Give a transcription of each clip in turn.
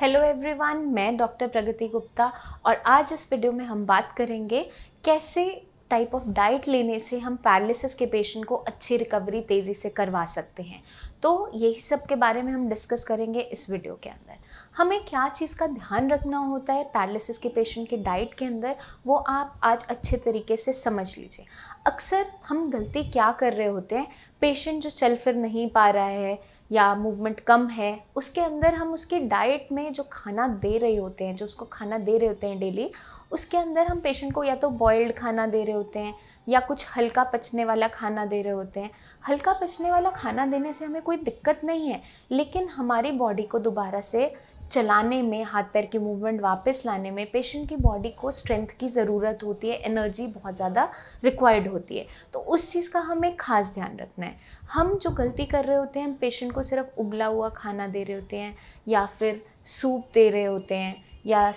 hello everyone मैं doctor Pragati Gupta और आज इस वीडियो में हम बात करेंगे कैसे टाइप ऑफ डाइट लेने से हम पैरालिसिस के पेशेंट को अच्छी रिकवरी तेज़ी से करवा सकते हैं तो यही सब के बारे में हम डिस्कस करेंगे इस वीडियो के अंदर हमें क्या चीज़ का ध्यान रखना होता है पैरालिसिस के पेशेंट के डाइट के अंदर वो आप आज अच्छे तरीके से समझ लीजिए अक्सर हम गलती क्या कर रहे होते हैं पेशेंट जो चल फिर नहीं पा रहा है या मूवमेंट कम है उसके अंदर हम उसके डाइट में जो खाना दे रहे होते हैं जो उसको खाना दे रहे होते हैं डेली उसके अंदर हम पेशेंट को या तो बॉयल्ड खाना दे रहे होते हैं या कुछ हल्का पचने वाला खाना दे रहे होते हैं हल्का पचने वाला खाना देने से हमें कोई दिक्कत नहीं है लेकिन हमारी बॉडी को दोबारा से चलाने में हाथ पैर के मूवमेंट वापस लाने में पेशेंट की बॉडी को स्ट्रेंथ की ज़रूरत होती है एनर्जी बहुत ज़्यादा रिक्वायर्ड होती है तो उस चीज़ का हमें खास ध्यान रखना है हम जो गलती कर रहे होते हैं हम पेशेंट को सिर्फ उबला हुआ खाना दे रहे होते हैं या फिर सूप दे रहे होते हैं या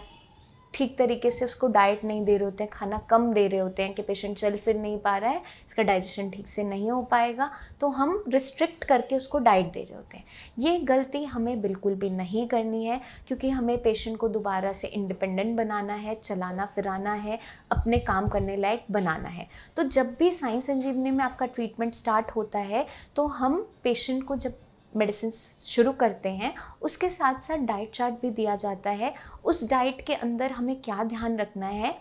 ठीक तरीके से उसको डाइट नहीं दे रहे होते हैं खाना कम दे रहे होते हैं कि पेशेंट चल फिर नहीं पा रहा है इसका डाइजेशन ठीक से नहीं हो पाएगा तो हम रिस्ट्रिक्ट करके उसको डाइट दे रहे होते हैं ये गलती हमें बिल्कुल भी नहीं करनी है क्योंकि हमें पेशेंट को दोबारा से इंडिपेंडेंट बनाना है चलाना फिराना है अपने काम करने लायक बनाना है तो जब भी साइंस संजीवनी में आपका ट्रीटमेंट स्टार्ट होता है तो हम पेशेंट को जब मेडिसिन शुरू करते हैं उसके साथ साथ डाइट चार्ट भी दिया जाता है उस डाइट के अंदर हमें क्या ध्यान रखना है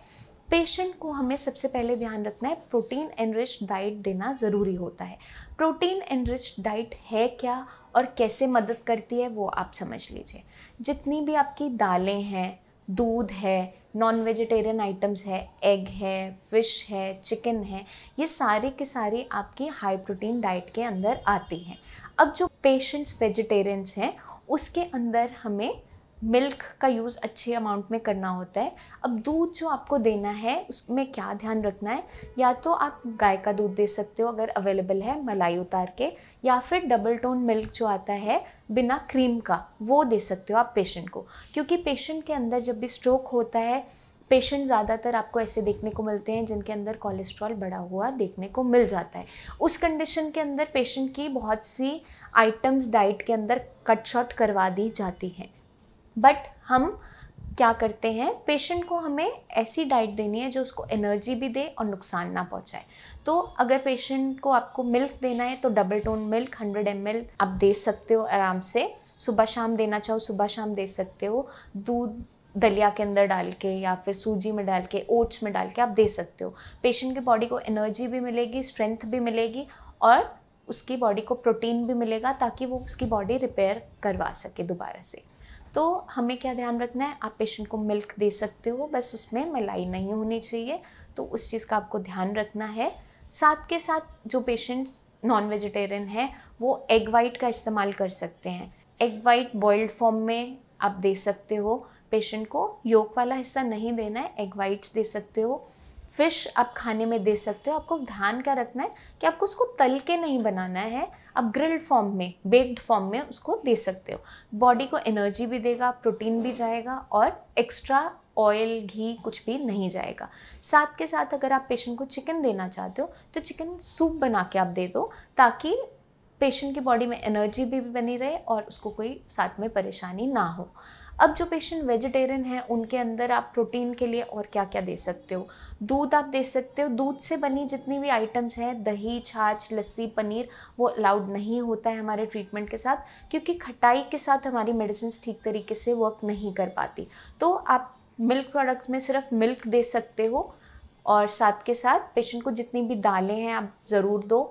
पेशेंट को हमें सबसे पहले ध्यान रखना है प्रोटीन एनरिच डाइट देना ज़रूरी होता है प्रोटीन एनरिच डाइट है क्या और कैसे मदद करती है वो आप समझ लीजिए जितनी भी आपकी दालें हैं दूध है नॉन वेजिटेरियन आइटम्स है एग है फ़िश है चिकन है ये सारे के सारे आपकी हाई प्रोटीन डाइट के अंदर आती हैं अब जो पेशेंट्स वेजिटेरियंस हैं उसके अंदर हमें मिल्क का यूज़ अच्छे अमाउंट में करना होता है अब दूध जो आपको देना है उसमें क्या ध्यान रखना है या तो आप गाय का दूध दे सकते हो अगर अवेलेबल है मलाई उतार के या फिर डबल टोन मिल्क जो आता है बिना क्रीम का वो दे सकते हो आप पेशेंट को क्योंकि पेशेंट के अंदर जब भी स्ट्रोक होता है पेशेंट ज़्यादातर आपको ऐसे देखने को मिलते हैं जिनके अंदर कोलेस्ट्रॉल बढ़ा हुआ देखने को मिल जाता है उस कंडीशन के अंदर पेशेंट की बहुत सी आइटम्स डाइट के अंदर कट शॉट करवा दी जाती हैं बट हम क्या करते हैं पेशेंट को हमें ऐसी डाइट देनी है जो उसको एनर्जी भी दे और नुकसान ना पहुंचाए तो अगर पेशेंट को आपको मिल्क देना है तो डबल टोन मिल्क 100 एम आप दे सकते हो आराम से सुबह शाम देना चाहो सुबह शाम दे सकते हो दूध दलिया के अंदर डाल के या फिर सूजी में डाल के ओट्स में डाल के आप दे सकते हो पेशेंट की बॉडी को एनर्जी भी मिलेगी स्ट्रेंथ भी मिलेगी और उसकी बॉडी को प्रोटीन भी मिलेगा ताकि वो उसकी बॉडी रिपेयर करवा सके दोबारा से तो हमें क्या ध्यान रखना है आप पेशेंट को मिल्क दे सकते हो बस उसमें मलाई नहीं होनी चाहिए तो उस चीज़ का आपको ध्यान रखना है साथ के साथ जो पेशेंट्स नॉन वेजिटेरियन हैं वो एग वाइट का इस्तेमाल कर सकते हैं एग वाइट बॉइल्ड फॉर्म में आप दे सकते हो पेशेंट को योक वाला हिस्सा नहीं देना है एग वाइट्स दे सकते हो फिश आप खाने में दे सकते हो आपको ध्यान क्या रखना है कि आपको उसको तल के नहीं बनाना है आप ग्रिल्ड फॉर्म में बेक्ड फॉर्म में उसको दे सकते हो बॉडी को एनर्जी भी देगा प्रोटीन भी जाएगा और एक्स्ट्रा ऑयल घी कुछ भी नहीं जाएगा साथ के साथ अगर आप पेशेंट को चिकन देना चाहते हो तो चिकन सूप बना के आप दे दो ताकि पेशेंट की बॉडी में एनर्जी भी बनी रहे और उसको कोई साथ में परेशानी ना हो अब जो पेशेंट वेजिटेरियन है उनके अंदर आप प्रोटीन के लिए और क्या क्या दे सकते हो दूध आप दे सकते हो दूध से बनी जितनी भी आइटम्स हैं दही छाछ लस्सी पनीर वो अलाउड नहीं होता है हमारे ट्रीटमेंट के साथ क्योंकि खटाई के साथ हमारी मेडिसिन ठीक तरीके से वर्क नहीं कर पाती तो आप मिल्क प्रोडक्ट्स में सिर्फ मिल्क दे सकते हो और साथ के साथ पेशेंट को जितनी भी दालें हैं आप ज़रूर दो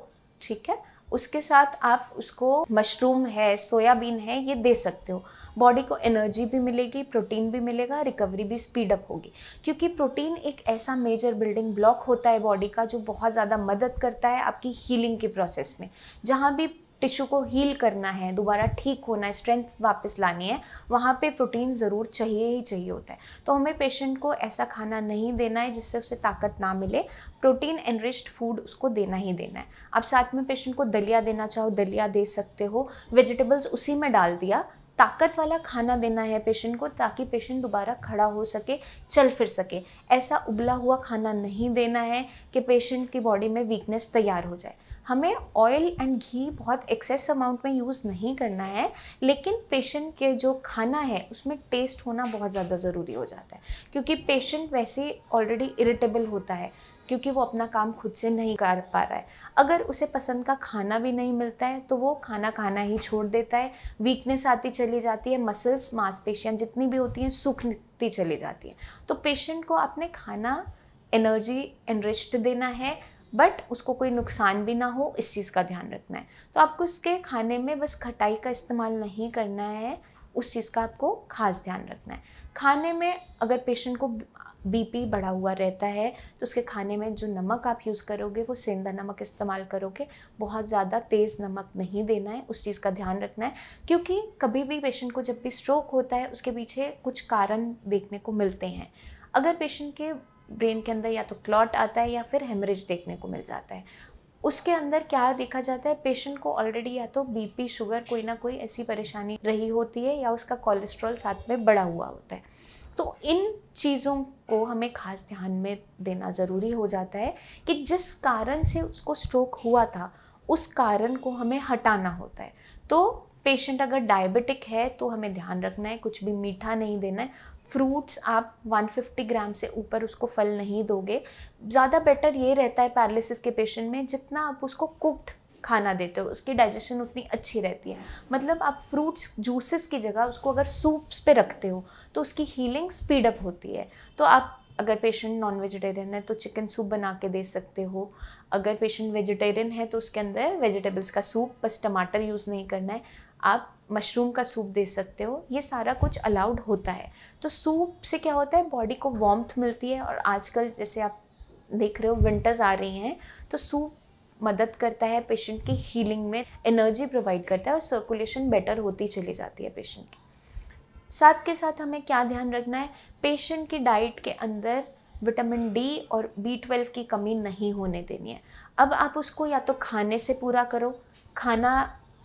ठीक है उसके साथ आप उसको मशरूम है सोयाबीन है ये दे सकते हो बॉडी को एनर्जी भी मिलेगी प्रोटीन भी मिलेगा रिकवरी भी स्पीड अप होगी क्योंकि प्रोटीन एक ऐसा मेजर बिल्डिंग ब्लॉक होता है बॉडी का जो बहुत ज़्यादा मदद करता है आपकी हीलिंग के प्रोसेस में जहाँ भी टिश्यू को हील करना है दोबारा ठीक होना है स्ट्रेंथ वापस लानी है वहाँ पे प्रोटीन ज़रूर चाहिए ही चाहिए होता है तो हमें पेशेंट को ऐसा खाना नहीं देना है जिससे उसे ताकत ना मिले प्रोटीन एनरिच्ड फूड उसको देना ही देना है आप साथ में पेशेंट को दलिया देना चाहो दलिया दे सकते हो वेजिटेबल्स उसी में डाल दिया ताकत वाला खाना देना है पेशेंट को ताकि पेशेंट दोबारा खड़ा हो सके चल फिर सके ऐसा उबला हुआ खाना नहीं देना है कि पेशेंट की बॉडी में वीकनेस तैयार हो जाए हमें ऑयल एंड घी बहुत एक्सेस अमाउंट में यूज़ नहीं करना है लेकिन पेशेंट के जो खाना है उसमें टेस्ट होना बहुत ज़्यादा ज़रूरी हो जाता है क्योंकि पेशेंट वैसे ऑलरेडी इरिटेबल होता है क्योंकि वो अपना काम खुद से नहीं कर पा रहा है अगर उसे पसंद का खाना भी नहीं मिलता है तो वो खाना खाना ही छोड़ देता है वीकनेस आती चली जाती है मसल्स मांसपेशियाँ जितनी भी होती हैं सूखती चली जाती हैं तो पेशेंट को आपने खाना एनर्जी एनरिच्ड देना है बट उसको कोई नुकसान भी ना हो इस चीज़ का ध्यान रखना है तो आपको उसके खाने में बस खटाई का इस्तेमाल नहीं करना है उस चीज़ का आपको खास ध्यान रखना है खाने में अगर पेशेंट को बीपी बढ़ा हुआ रहता है तो उसके खाने में जो नमक आप यूज़ करोगे वो सेंधा नमक इस्तेमाल करोगे बहुत ज़्यादा तेज़ नमक नहीं देना है उस चीज़ का ध्यान रखना है क्योंकि कभी भी पेशेंट को जब भी स्ट्रोक होता है उसके पीछे कुछ कारण देखने को मिलते हैं अगर पेशेंट के ब्रेन के अंदर या तो क्लॉट आता है या फिर हेमरेज देखने को मिल जाता है उसके अंदर क्या देखा जाता है पेशेंट को ऑलरेडी या तो बीपी शुगर कोई ना कोई ऐसी परेशानी रही होती है या उसका कोलेस्ट्रॉल साथ में बढ़ा हुआ होता है तो इन चीज़ों को हमें खास ध्यान में देना ज़रूरी हो जाता है कि जिस कारण से उसको स्ट्रोक हुआ था उस कारण को हमें हटाना होता है तो पेशेंट अगर डायबिटिक है तो हमें ध्यान रखना है कुछ भी मीठा नहीं देना है फ्रूट्स आप 150 ग्राम से ऊपर उसको फल नहीं दोगे ज़्यादा बेटर ये रहता है पैरालिसिस के पेशेंट में जितना आप उसको कुक्ड खाना देते हो उसकी डाइजेशन उतनी अच्छी रहती है मतलब आप फ्रूट्स जूसेस की जगह उसको अगर सूप्स पे रखते हो तो उसकी हीलिंग स्पीड अप होती है तो आप अगर पेशेंट नॉन वेजिटेरियन है तो चिकन सूप बना के दे सकते हो अगर पेशेंट वेजिटेरियन है तो उसके अंदर वेजिटेबल्स का सूप बस टमाटर यूज़ नहीं करना है आप मशरूम का सूप दे सकते हो ये सारा कुछ अलाउड होता है तो सूप से क्या होता है बॉडी को वॉम्थ मिलती है और आजकल जैसे आप देख रहे हो विंटर्स आ रही हैं तो सूप मदद करता है पेशेंट की हीलिंग में एनर्जी प्रोवाइड करता है और सर्कुलेशन बेटर होती चली जाती है पेशेंट की साथ के साथ हमें क्या ध्यान रखना है पेशेंट की डाइट के अंदर विटामिन डी और बी ट्वेल्व की कमी नहीं होने देनी है अब आप उसको या तो खाने से पूरा करो खाना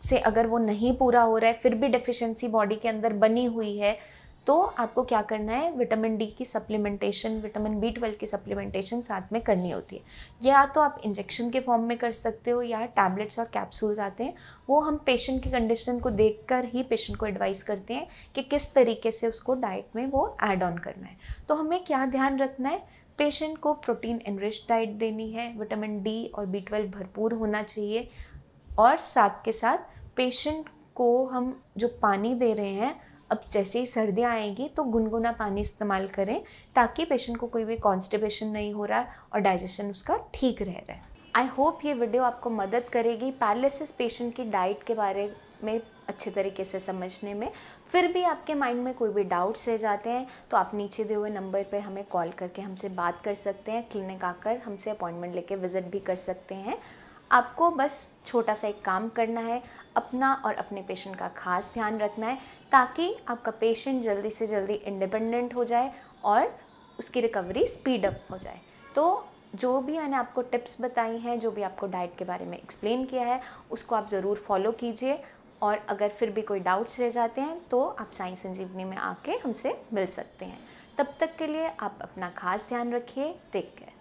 से अगर वो नहीं पूरा हो रहा है फिर भी डिफिशेंसी बॉडी के अंदर बनी हुई है तो आपको क्या करना है विटामिन डी की सप्लीमेंटेशन विटामिन बी ट्वेल्व की सप्लीमेंटेशन साथ में करनी होती है या तो आप इंजेक्शन के फॉर्म में कर सकते हो या टैबलेट्स और कैप्सूल्स आते हैं वो हम पेशेंट की कंडीशन को देखकर ही पेशेंट को एडवाइस करते हैं कि किस तरीके से उसको डाइट में वो ऐड ऑन करना है तो हमें क्या ध्यान रखना है पेशेंट को प्रोटीन एनरिच डाइट देनी है विटामिन डी और बी ट्वेल्व भरपूर होना चाहिए और साथ के साथ पेशेंट को हम जो पानी दे रहे हैं अब जैसे ही सर्दियाँ आएंगी तो गुनगुना पानी इस्तेमाल करें ताकि पेशेंट को कोई भी कॉन्स्टिपेशन नहीं हो रहा है और डाइजेशन उसका ठीक रह रहा है आई होप ये वीडियो आपको मदद करेगी पैरलिसिस पेशेंट की डाइट के बारे में अच्छे तरीके से समझने में फिर भी आपके माइंड में कोई भी डाउट्स रह जाते हैं तो आप नीचे दिए हुए नंबर पर हमें कॉल करके हमसे बात कर सकते हैं क्लिनिक आकर हमसे अपॉइंटमेंट लेके विज़िट भी कर सकते हैं आपको बस छोटा सा एक काम करना है अपना और अपने पेशेंट का खास ध्यान रखना है ताकि आपका पेशेंट जल्दी से जल्दी इंडिपेंडेंट हो जाए और उसकी रिकवरी स्पीड अप हो जाए तो जो भी मैंने आपको टिप्स बताई हैं जो भी आपको डाइट के बारे में एक्सप्लेन किया है उसको आप ज़रूर फॉलो कीजिए और अगर फिर भी कोई डाउट्स रह जाते हैं तो आप साइंस संजीवनी में आके हमसे मिल सकते हैं तब तक के लिए आप अपना खास ध्यान रखिए टेक केयर